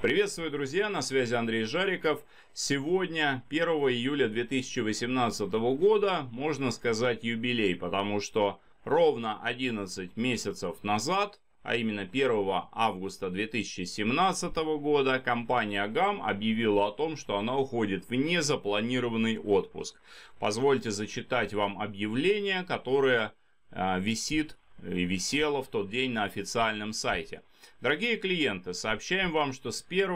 Приветствую, друзья, на связи Андрей Жариков. Сегодня, 1 июля 2018 года, можно сказать юбилей, потому что ровно 11 месяцев назад, а именно 1 августа 2017 года, компания ГАМ объявила о том, что она уходит в незапланированный отпуск. Позвольте зачитать вам объявление, которое а, висит висело в тот день на официальном сайте. Дорогие клиенты, сообщаем вам, что с 1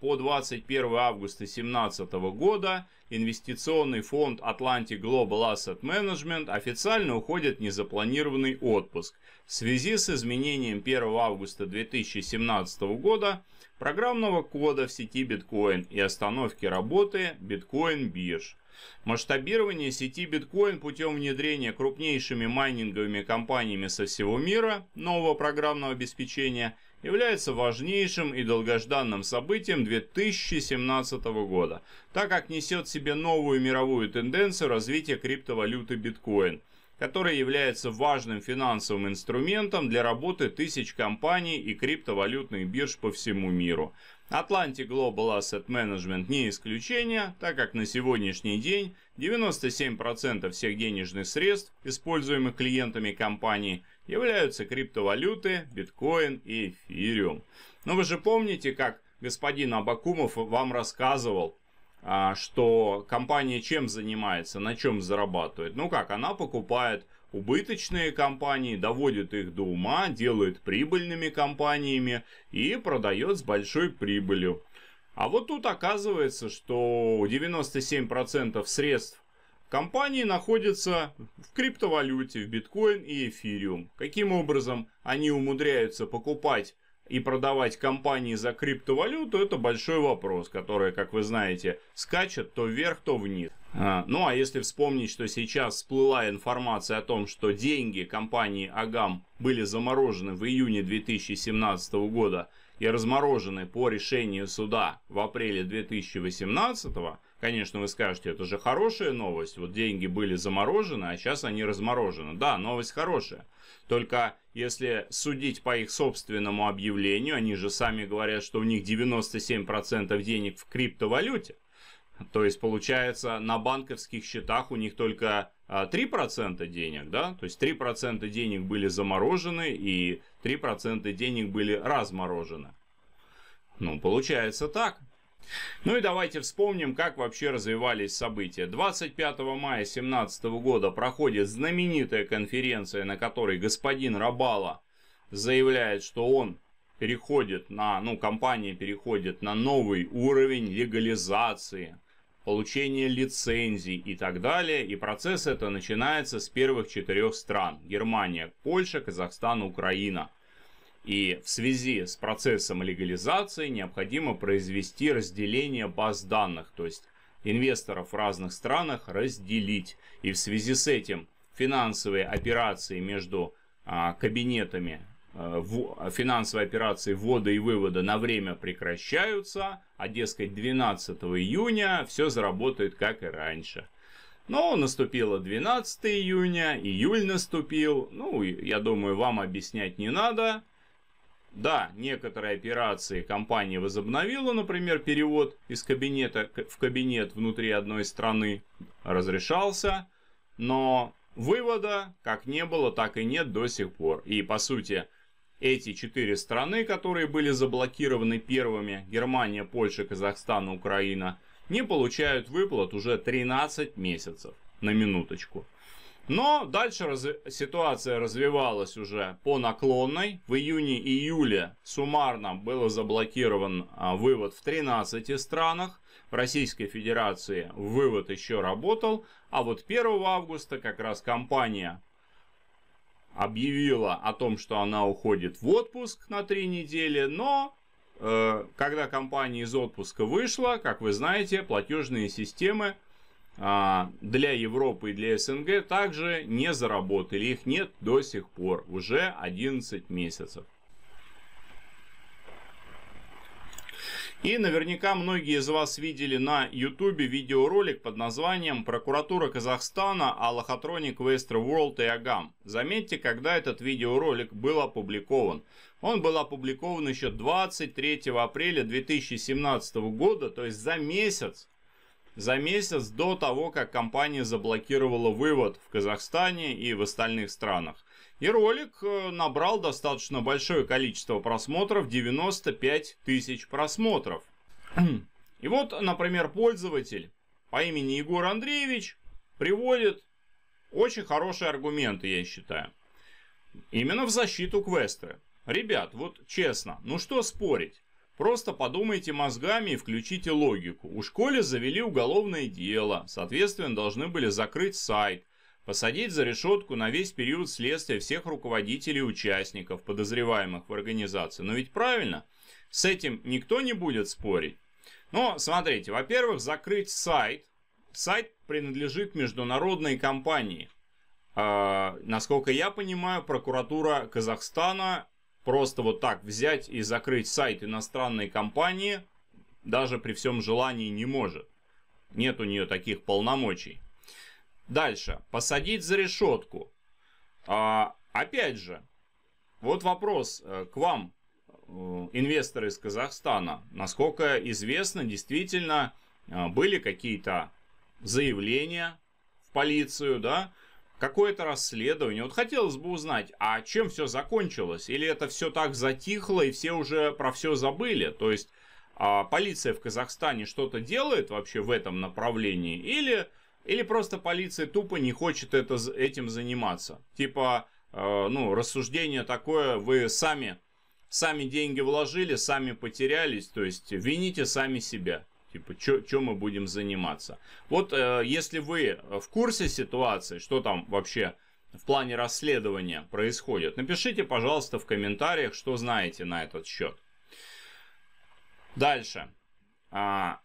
по 21 августа 2017 года инвестиционный фонд Atlantic Global Asset Management официально уходит в незапланированный отпуск. В связи с изменением 1 августа 2017 года программного кода в сети биткоин и остановки работы биткоин бирж. Масштабирование сети биткоин путем внедрения крупнейшими майнинговыми компаниями со всего мира нового программного обеспечения – является важнейшим и долгожданным событием 2017 года, так как несет в себе новую мировую тенденцию развития криптовалюты биткоин, которая является важным финансовым инструментом для работы тысяч компаний и криптовалютных бирж по всему миру. Atlantic Global Asset Management не исключение, так как на сегодняшний день 97% всех денежных средств, используемых клиентами компании, являются криптовалюты, биткоин и эфириум. Но ну, вы же помните, как господин Абакумов вам рассказывал, а, что компания чем занимается, на чем зарабатывает. Ну как, она покупает убыточные компании, доводит их до ума, делает прибыльными компаниями и продает с большой прибылью. А вот тут оказывается, что 97% средств компании находятся в криптовалюте, в биткоин и эфириум. Каким образом они умудряются покупать и продавать компании за криптовалюту, это большой вопрос, который, как вы знаете, скачет то вверх, то вниз. А, ну а если вспомнить, что сейчас всплыла информация о том, что деньги компании Агам были заморожены в июне 2017 года и разморожены по решению суда в апреле 2018 года, Конечно, вы скажете, это же хорошая новость, вот деньги были заморожены, а сейчас они разморожены. Да, новость хорошая. Только если судить по их собственному объявлению, они же сами говорят, что у них 97% денег в криптовалюте. То есть, получается, на банковских счетах у них только 3% а, денег, да? То есть 3% денег были заморожены, и 3% денег были разморожены. Ну, получается так. Ну и давайте вспомним, как вообще развивались события. 25 мая 2017 года проходит знаменитая конференция, на которой господин Рабала заявляет, что он переходит на, ну, компания переходит на новый уровень легализации – получение лицензий и так далее. И процесс это начинается с первых четырех стран. Германия, Польша, Казахстан, Украина. И в связи с процессом легализации необходимо произвести разделение баз данных, то есть инвесторов в разных странах разделить. И в связи с этим финансовые операции между а, кабинетами Э, э, финансовые операции ввода и вывода на время прекращаются, а, дескать, 12 июня все заработает как и раньше. Но наступило 12 июня, июль наступил, ну, я думаю, вам объяснять не надо. Да, некоторые операции компания возобновила, например, перевод из кабинета в кабинет внутри одной страны разрешался, но вывода как не было, так и нет до сих пор. И, по сути, эти четыре страны, которые были заблокированы первыми, Германия, Польша, Казахстан, Украина, не получают выплат уже 13 месяцев, на минуточку. Но дальше раз... ситуация развивалась уже по наклонной. В июне-июле суммарно был заблокирован а, вывод в 13 странах. В Российской Федерации вывод еще работал. А вот 1 августа как раз компания объявила о том, что она уходит в отпуск на три недели, но э, когда компания из отпуска вышла, как вы знаете, платежные системы э, для Европы и для СНГ также не заработали, их нет до сих пор, уже 11 месяцев. И наверняка многие из вас видели на ютубе видеоролик под названием «Прокуратура Казахстана, Аллахатроник Вестерворлд и Агам». Заметьте, когда этот видеоролик был опубликован. Он был опубликован еще 23 апреля 2017 года, то есть за месяц за месяц до того, как компания заблокировала вывод в Казахстане и в остальных странах. И ролик э, набрал достаточно большое количество просмотров, 95 тысяч просмотров. И вот, например, пользователь по имени Егор Андреевич приводит очень хорошие аргументы, я считаю. Именно в защиту квестера. Ребят, вот честно, ну что спорить? Просто подумайте мозгами и включите логику. У школы завели уголовное дело, соответственно, должны были закрыть сайт посадить за решетку на весь период следствия всех руководителей и участников, подозреваемых в организации. Но ведь правильно, с этим никто не будет спорить. Но смотрите, во-первых, закрыть сайт. Сайт принадлежит международной компании. Э, насколько я понимаю, прокуратура Казахстана просто вот так взять и закрыть сайт иностранной компании даже при всем желании не может. Нет у нее таких полномочий. Дальше. Посадить за решетку. А, опять же, вот вопрос э, к вам, э, инвесторы из Казахстана. Насколько известно, действительно э, были какие-то заявления в полицию, да, какое-то расследование. Вот хотелось бы узнать, а чем все закончилось? Или это все так затихло и все уже про все забыли? То есть а полиция в Казахстане что-то делает вообще в этом направлении? Или или просто полиция тупо не хочет это, этим заниматься. Типа, э, ну, рассуждение такое, вы сами, сами деньги вложили, сами потерялись, то есть вините сами себя. Типа, чем мы будем заниматься? Вот э, если вы в курсе ситуации, что там вообще в плане расследования происходит, напишите, пожалуйста, в комментариях, что знаете на этот счет. Дальше. А,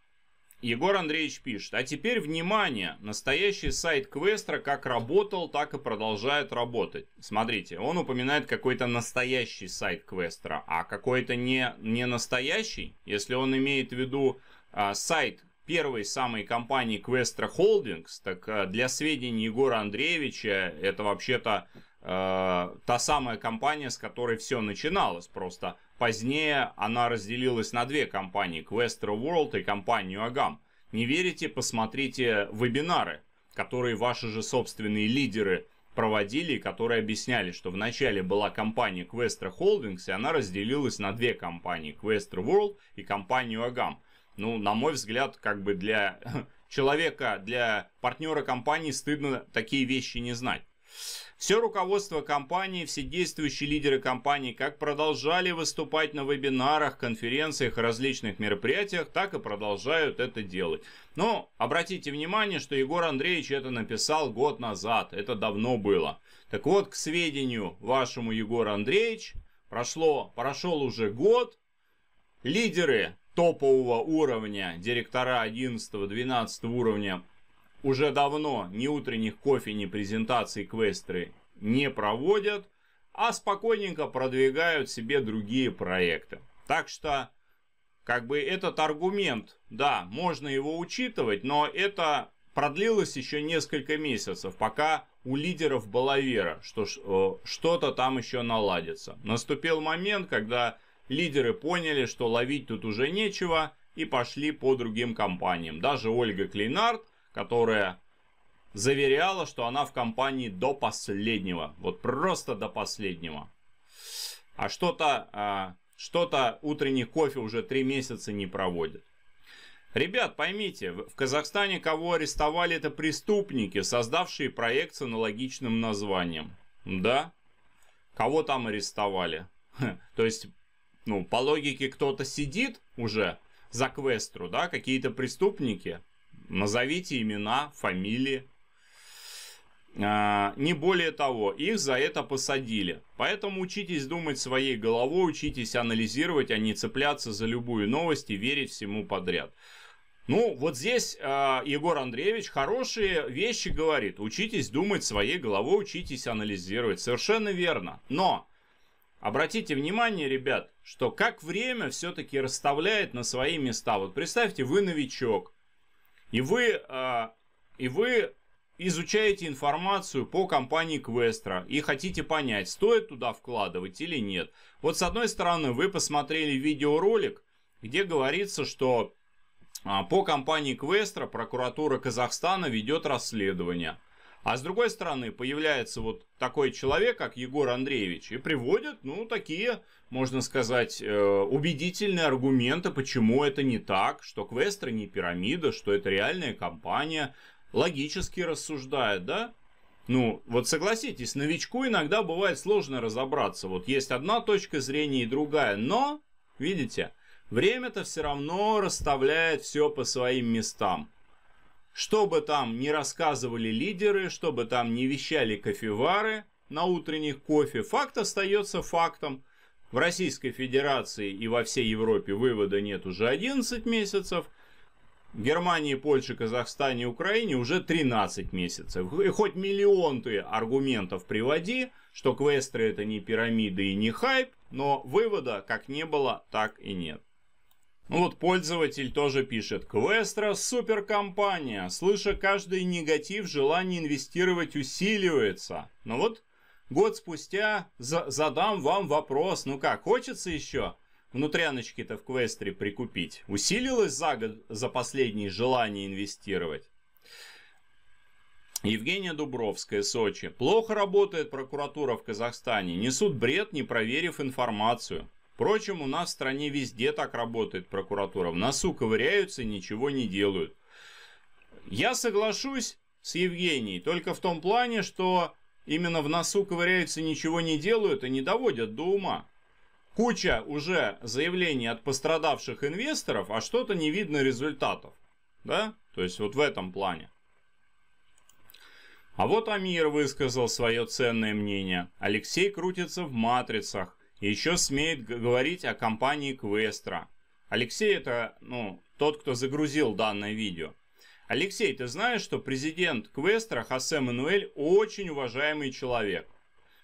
Егор Андреевич пишет, а теперь внимание, настоящий сайт Квестра как работал, так и продолжает работать. Смотрите, он упоминает какой-то настоящий сайт Квестра, а какой-то не, не настоящий, если он имеет в виду а, сайт первой самой компании Квестра Холдингс, так а, для сведений Егора Андреевича это вообще-то Э, та самая компания, с которой все начиналось. Просто позднее она разделилась на две компании, Questro World и компанию Agam. Не верите, посмотрите вебинары, которые ваши же собственные лидеры проводили которые объясняли, что вначале была компания Questro Holdings, и она разделилась на две компании, Questro World и компанию Agam. Ну, на мой взгляд, как бы для человека, для партнера компании стыдно такие вещи не знать. Все руководство компании, все действующие лидеры компании как продолжали выступать на вебинарах, конференциях, различных мероприятиях, так и продолжают это делать. Но обратите внимание, что Егор Андреевич это написал год назад, это давно было. Так вот, к сведению вашему Егор Андреевич, прошло, прошел уже год, лидеры топового уровня, директора 11-12 уровня уже давно ни утренних кофе, ни презентаций квестры не проводят, а спокойненько продвигают себе другие проекты. Так что, как бы этот аргумент, да, можно его учитывать, но это продлилось еще несколько месяцев, пока у лидеров была вера, что э, что-то там еще наладится. Наступил момент, когда лидеры поняли, что ловить тут уже нечего, и пошли по другим компаниям. Даже Ольга Клинард – которая заверяла, что она в компании до последнего. Вот просто до последнего. А что-то а, что утренний кофе уже три месяца не проводит. Ребят, поймите, в Казахстане кого арестовали, это преступники, создавшие проект с аналогичным названием. Да? Кого там арестовали? Хм, то есть, ну, по логике кто-то сидит уже за квестру, да, какие-то преступники – Назовите имена, фамилии. А, не более того, их за это посадили. Поэтому учитесь думать своей головой, учитесь анализировать, а не цепляться за любую новость и верить всему подряд. Ну, вот здесь э, Егор Андреевич хорошие вещи говорит. Учитесь думать своей головой, учитесь анализировать. Совершенно верно. Но обратите внимание, ребят, что как время все-таки расставляет на свои места. Вот представьте, вы новичок. И вы, э, и вы изучаете информацию по компании Квестра и хотите понять, стоит туда вкладывать или нет. Вот с одной стороны, вы посмотрели видеоролик, где говорится, что а, по компании Квестра прокуратура Казахстана ведет расследование. А с другой стороны, появляется вот такой человек, как Егор Андреевич, и приводит, ну, такие, можно сказать, э, убедительные аргументы, почему это не так, что Квестра не пирамида, что это реальная компания. Логически рассуждает, да? Ну, вот согласитесь, новичку иногда бывает сложно разобраться. Вот есть одна точка зрения и другая, но, видите, время-то все равно расставляет все по своим местам. Что бы там ни рассказывали лидеры, что бы там ни вещали кофевары на утренних кофе, факт остается фактом. В Российской Федерации и во всей Европе вывода нет уже 11 месяцев. В Германии, Польше, Казахстане Украине уже 13 месяцев. И хоть миллион ты аргументов приводи, что квестры это не пирамиды и не хайп, но вывода как не было, так и нет. Ну вот пользователь тоже пишет. Квестра – суперкомпания. Слыша каждый негатив, желание инвестировать усиливается. Но ну вот год спустя за задам вам вопрос. Ну как, хочется еще внутряночки-то в квестре прикупить? Усилилось за год, за последний желание инвестировать? Евгения Дубровская, Сочи. Плохо работает прокуратура в Казахстане. Несут бред, не проверив информацию. Впрочем, у нас в стране везде так работает прокуратура. В носу ковыряются ничего не делают. Я соглашусь с Евгенией только в том плане, что именно в носу ковыряются, ничего не делают и не доводят до ума. Куча уже заявлений от пострадавших инвесторов, а что-то не видно результатов. Да? То есть вот в этом плане. А вот Амир высказал свое ценное мнение. Алексей крутится в матрицах еще смеет говорить о компании Квестра. Алексей это, ну, тот, кто загрузил данное видео. Алексей, ты знаешь, что президент Квестра Хосе Мануэль очень уважаемый человек?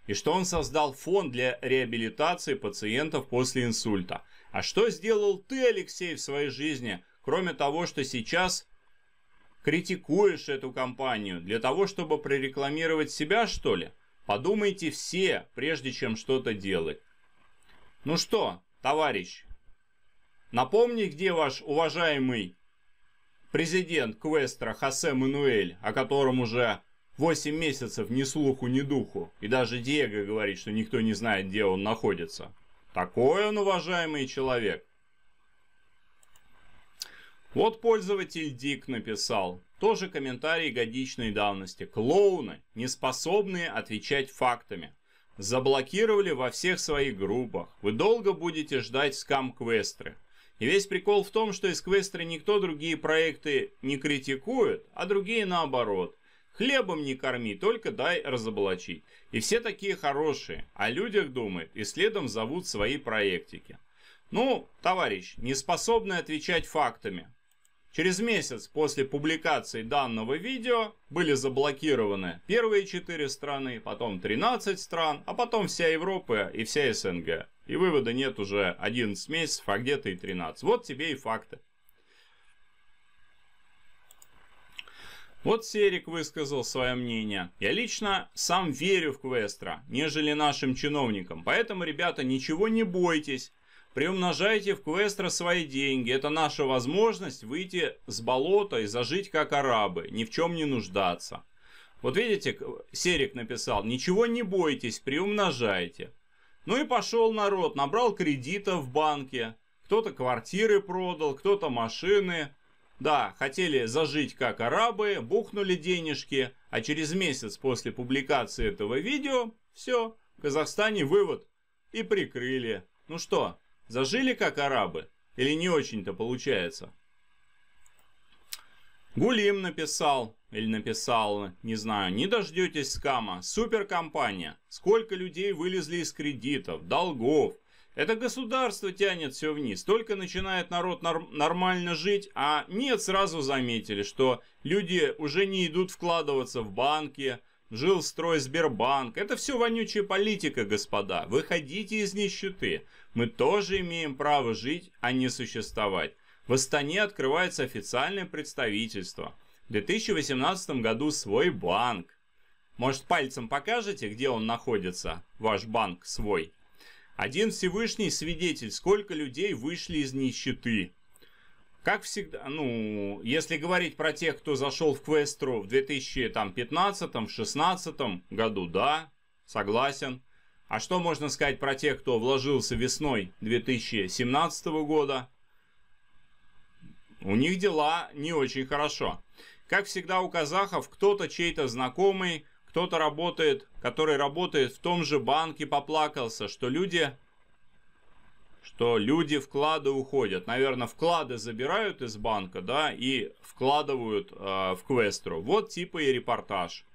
И что он создал фонд для реабилитации пациентов после инсульта. А что сделал ты, Алексей, в своей жизни, кроме того, что сейчас критикуешь эту компанию, для того, чтобы прорекламировать себя, что ли? Подумайте все, прежде чем что-то делать. Ну что, товарищ, напомни, где ваш уважаемый президент Квестра Хосе Мануэль, о котором уже 8 месяцев ни слуху, ни духу, и даже Диего говорит, что никто не знает, где он находится. Такой он уважаемый человек. Вот пользователь Дик написал. Тоже комментарий годичной давности. Клоуны, не способные отвечать фактами заблокировали во всех своих группах. Вы долго будете ждать скам-квестры. И весь прикол в том, что из квестры никто другие проекты не критикует, а другие наоборот. Хлебом не корми, только дай разоблачить. И все такие хорошие, о людях думают и следом зовут свои проектики. Ну, товарищ, не способны отвечать фактами. Через месяц после публикации данного видео были заблокированы первые 4 страны, потом 13 стран, а потом вся Европа и вся СНГ. И вывода нет уже 11 месяцев, а где-то и 13. Вот тебе и факты. Вот Серик высказал свое мнение. Я лично сам верю в Квестра, нежели нашим чиновникам. Поэтому, ребята, ничего не бойтесь. Приумножайте в Квестро свои деньги. Это наша возможность выйти с болота и зажить как арабы, ни в чем не нуждаться. Вот видите, Серик написал, ничего не бойтесь, приумножайте. Ну и пошел народ, набрал кредита в банке, кто-то квартиры продал, кто-то машины. Да, хотели зажить как арабы, бухнули денежки, а через месяц после публикации этого видео, все, в Казахстане вывод и прикрыли. Ну что, Зажили как арабы? Или не очень-то получается? Гулим написал, или написал, не знаю, не дождетесь скама. Суперкомпания. Сколько людей вылезли из кредитов, долгов. Это государство тянет все вниз. Только начинает народ нор- нормально жить, а нет, сразу заметили, что люди уже не идут вкладываться в банки, жил строй Сбербанк. Это все вонючая политика, господа. Выходите из нищеты. Мы тоже имеем право жить, а не существовать. В Астане открывается официальное представительство. В 2018 году свой банк. Может, пальцем покажете, где он находится, ваш банк свой? Один Всевышний свидетель, сколько людей вышли из нищеты. Как всегда, ну, если говорить про тех, кто зашел в Квестру в 2015-16 году, да, согласен. А что можно сказать про тех, кто вложился весной 2017 года? У них дела не очень хорошо. Как всегда у казахов, кто-то чей-то знакомый, кто-то работает, который работает в том же банке, поплакался, что люди что люди вклады уходят. Наверное, вклады забирают из банка, да, и вкладывают э, в квестру. Вот типа и репортаж.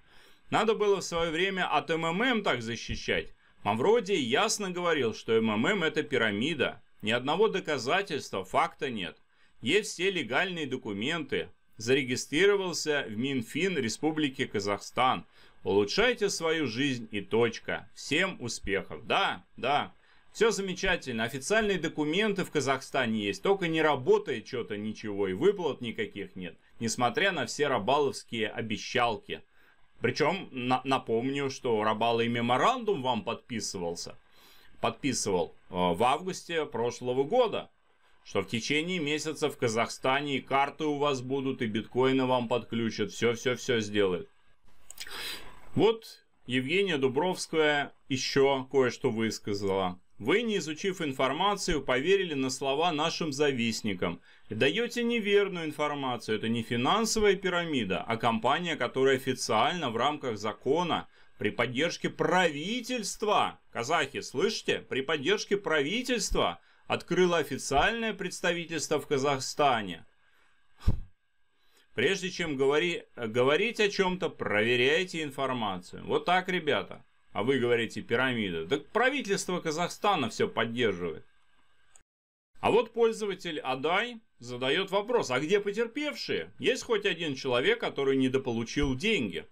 Надо было в свое время от МММ так защищать. Мавроди ясно говорил, что МММ это пирамида. Ни одного доказательства, факта нет. Есть все легальные документы. Зарегистрировался в Минфин Республики Казахстан. Улучшайте свою жизнь и точка. Всем успехов. Да, да. Все замечательно, официальные документы в Казахстане есть, только не работает что-то ничего и выплат никаких нет, несмотря на все рабаловские обещалки. Причем, на, напомню, что Рабала и меморандум вам подписывался, подписывал э, в августе прошлого года, что в течение месяца в Казахстане и карты у вас будут, и биткоины вам подключат, все-все-все сделают. Вот Евгения Дубровская еще кое-что высказала. Вы, не изучив информацию, поверили на слова нашим завистникам. даете неверную информацию. Это не финансовая пирамида, а компания, которая официально в рамках закона при поддержке правительства, казахи, слышите, при поддержке правительства открыла официальное представительство в Казахстане. Прежде чем говори, говорить о чем-то, проверяйте информацию. Вот так, ребята. А вы говорите пирамида. Так правительство Казахстана все поддерживает. А вот пользователь Адай задает вопрос, а где потерпевшие? Есть хоть один человек, который недополучил деньги?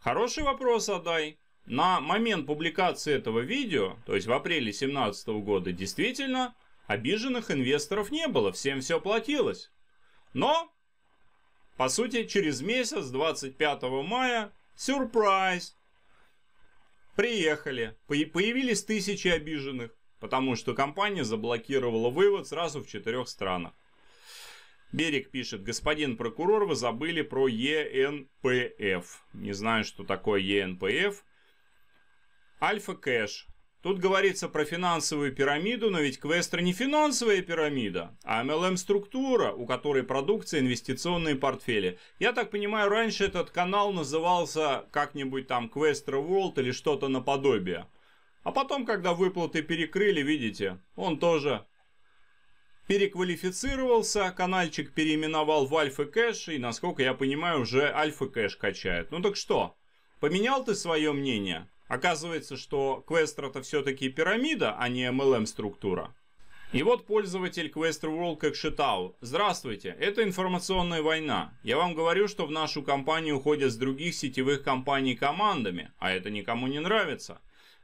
Хороший вопрос, Адай. На момент публикации этого видео, то есть в апреле 2017 года, действительно обиженных инвесторов не было, всем все платилось. Но, по сути, через месяц, 25 мая, сюрприз, Приехали. Появились тысячи обиженных, потому что компания заблокировала вывод сразу в четырех странах. Берег пишет, господин прокурор, вы забыли про ЕНПФ. Не знаю, что такое ЕНПФ. Альфа кэш. Тут говорится про финансовую пирамиду, но ведь Квестра не финансовая пирамида, а MLM-структура, у которой продукция, инвестиционные портфели. Я так понимаю, раньше этот канал назывался как-нибудь там Квестра World или что-то наподобие. А потом, когда выплаты перекрыли, видите, он тоже переквалифицировался, каналчик переименовал в Альфа Кэш и, насколько я понимаю, уже Альфа Кэш качает. Ну так что, поменял ты свое мнение? Оказывается, что Questr это все-таки пирамида, а не MLM-структура. И вот пользователь Questr World как шитал. Здравствуйте, это информационная война. Я вам говорю, что в нашу компанию уходят с других сетевых компаний командами, а это никому не нравится.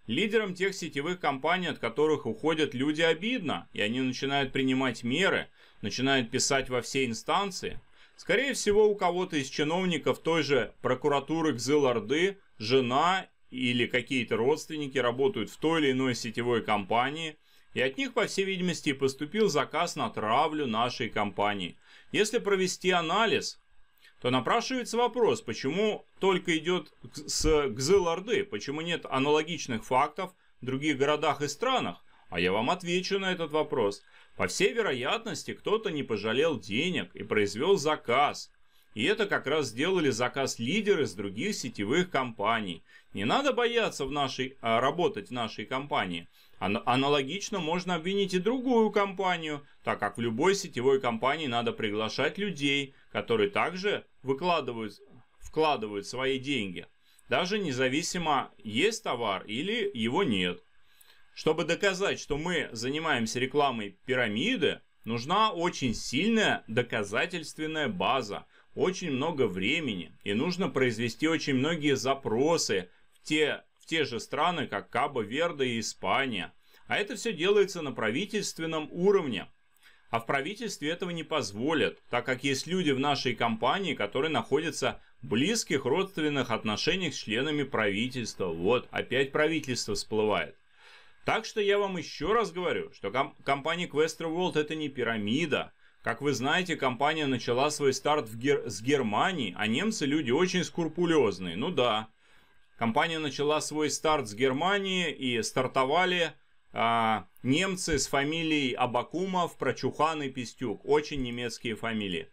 Лидерам тех сетевых компаний, от которых уходят люди, обидно, и они начинают принимать меры, начинают писать во все инстанции. Скорее всего, у кого-то из чиновников той же прокуратуры Кзыл-Орды жена или какие-то родственники работают в той или иной сетевой компании, и от них, по всей видимости, поступил заказ на травлю нашей компании. Если провести анализ, то напрашивается вопрос, почему только идет с Гзыл-Орды, почему нет аналогичных фактов в других городах и странах? А я вам отвечу на этот вопрос. По всей вероятности, кто-то не пожалел денег и произвел заказ – и это как раз сделали заказ лидеры с других сетевых компаний. Не надо бояться в нашей, а, работать в нашей компании. Аналогично можно обвинить и другую компанию, так как в любой сетевой компании надо приглашать людей, которые также выкладывают, вкладывают свои деньги. Даже независимо, есть товар или его нет. Чтобы доказать, что мы занимаемся рекламой пирамиды, нужна очень сильная доказательственная база, очень много времени и нужно произвести очень многие запросы, те, в те же страны, как Каба Верде и Испания. А это все делается на правительственном уровне. А в правительстве этого не позволят, так как есть люди в нашей компании, которые находятся в близких родственных отношениях с членами правительства. Вот, опять правительство всплывает. Так что я вам еще раз говорю, что ком компания Questro World это не пирамида. Как вы знаете, компания начала свой старт в гер с Германии, а немцы люди очень скрупулезные. Ну да, Компания начала свой старт с Германии и стартовали а, немцы с фамилией Абакумов, Прочухан и Пистюк. Очень немецкие фамилии.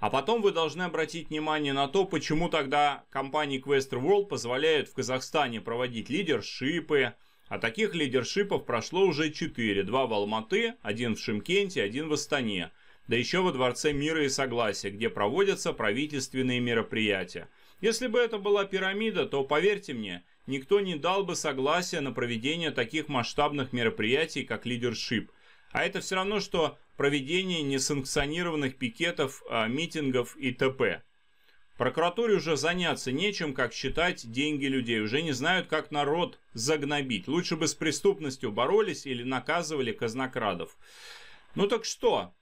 А потом вы должны обратить внимание на то, почему тогда компании Quester World позволяют в Казахстане проводить лидершипы. А таких лидершипов прошло уже 4. Два в Алматы, один в Шимкенте, один в Астане. Да еще во Дворце мира и согласия, где проводятся правительственные мероприятия. Если бы это была пирамида, то, поверьте мне, никто не дал бы согласия на проведение таких масштабных мероприятий, как лидершип. А это все равно, что проведение несанкционированных пикетов, а, митингов и т.п. Прокуратуре уже заняться нечем, как считать деньги людей. Уже не знают, как народ загнобить. Лучше бы с преступностью боролись или наказывали казнокрадов. Ну так что,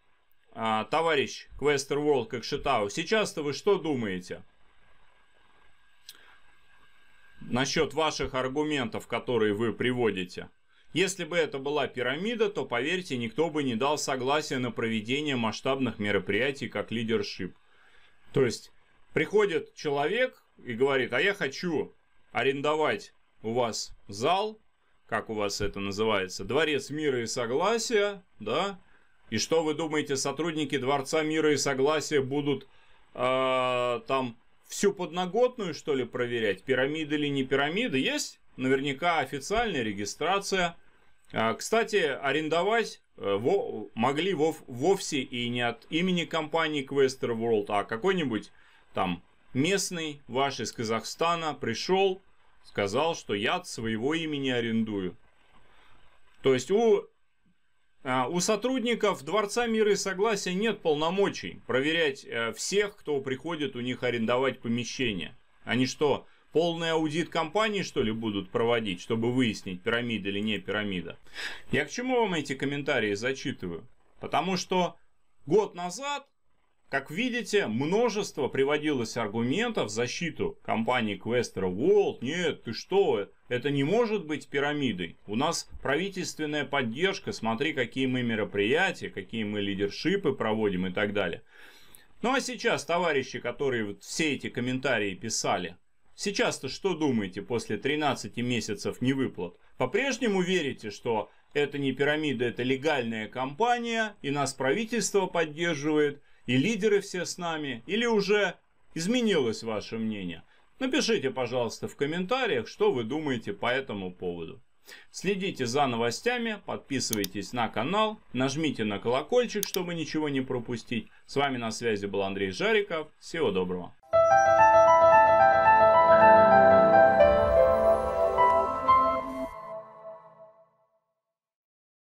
а, товарищ Квестер Волк Кокшетау, сейчас-то вы что думаете? насчет ваших аргументов, которые вы приводите. Если бы это была пирамида, то, поверьте, никто бы не дал согласия на проведение масштабных мероприятий как лидершип. То есть приходит человек и говорит, а я хочу арендовать у вас зал, как у вас это называется, дворец мира и согласия, да? И что вы думаете, сотрудники дворца мира и согласия будут э, там всю подноготную, что ли, проверять, пирамиды или не пирамиды. Есть наверняка официальная регистрация. А, кстати, арендовать э, могли вовсе и не от имени компании Quester World, а какой-нибудь там местный ваш из Казахстана пришел, сказал, что я от своего имени арендую. То есть у а, у сотрудников Дворца мира и согласия нет полномочий проверять э, всех, кто приходит у них арендовать помещение. Они что, полный аудит компании, что ли, будут проводить, чтобы выяснить, пирамида или не пирамида? Я к чему вам эти комментарии зачитываю? Потому что год назад как видите, множество приводилось аргументов в защиту компании Квестера World. Нет, ты что, это не может быть пирамидой. У нас правительственная поддержка, смотри, какие мы мероприятия, какие мы лидершипы проводим и так далее. Ну а сейчас, товарищи, которые вот все эти комментарии писали, сейчас-то что думаете после 13 месяцев невыплат? По-прежнему верите, что это не пирамида, это легальная компания, и нас правительство поддерживает – и лидеры все с нами, или уже изменилось ваше мнение. Напишите, пожалуйста, в комментариях, что вы думаете по этому поводу. Следите за новостями, подписывайтесь на канал, нажмите на колокольчик, чтобы ничего не пропустить. С вами на связи был Андрей Жариков. Всего доброго.